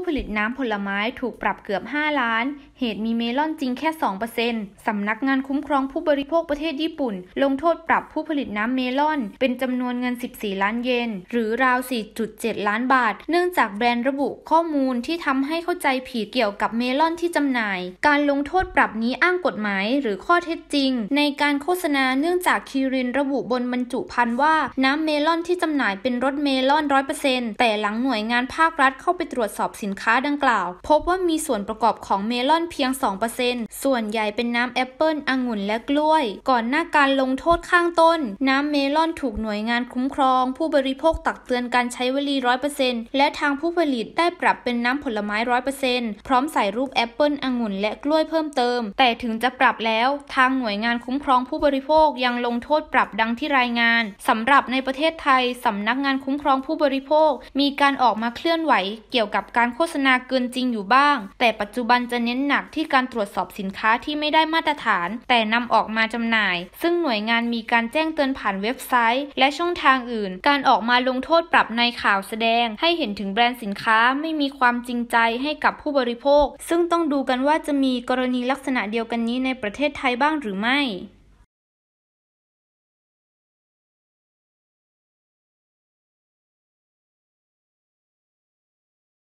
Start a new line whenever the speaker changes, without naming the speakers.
ผู้ผลิตน้ำผลไม้ถูกปรับเกือบ 5 ล้าน เหตุมีเมลอนจริงแค่ 2%สำนักงานคุ้มครองผู้บริโภคประเทศญี่ปุ่น ลงโทษปรับผู้ผลิตน้ำเมลอนเป็นจำนวนเงิน 14 ล้านเยนหรือราว 4.7 ล้านบาท เนื่องจากแบรนด์ระบุข้อมูลที่ทำให้เข้าใจผิดเกี่ยวกับเมลอนที่จำหน่าย การลงโทษปรับนี้อ้างกฎหมายหรือข้อเท็จจริง ในการโฆษณาเนื่องจากคีรินระบุบนบรรจุภัณฑ์ว่าน้ำเมลอนที่จำหน่ายเป็นรสเมลอนนต์แต่หลังหน่วยงานภาครัฐเข้าไปตรวจสอบสินินค้าดังกล่าว พบว่ามีส่วนประกอบของเมลอนเพียง 2%ส่วนใหญ่เป็นน้ำแอปเปิลองุ่นและกล้วย ก่อนหน้าการลงโทษข้างต้น น้ำเมลอนถูกหน่วยงานคุ้มครอง ผู้บริโภคตักเตือนการใช้วลีร้อยเปอร์เซ็นต์และทางผู้ผลิตได้ปรับเป็นน้ำผลไม้ร้อยเปอร์เซ็นต์พร้อมใส่รูปแอปเปิลองุ่นและกล้วยเพิ่มเติม แต่ถึงจะปรับแล้ว ทางหน่วยงานคุ้มครองผู้บริโภค ยังลงโทษปรับดังที่รายงาน สำหรับในประเทศไทยสำนักงานคุ้มครองผู้บริโภค มีการออกมาเคลื่อนไหว เกี่ยวกับการโฆษณาเกินจริงอยู่บ้าง แต่ปัจจุบันจะเน้นหนักที่การตรวจสอบสินินค้าที่ไม่ได้มาตรฐาน แต่นำออกมาจำหน่าย ซึ่งหน่วยงานมีการแจ้งเตือนผ่านเว็บไซต์ และช่องทางอื่น การออกมาลงโทษปรับในข่าวแสดง ให้เห็นถึงแบรนด์สินค้าไม่มีความจริงใจให้กับผู้บริโภค ซึ่งต้องดูกันว่าจะมีกรณีลักษณะเดียวกันนี้ในประเทศไทยบ้างหรือไม่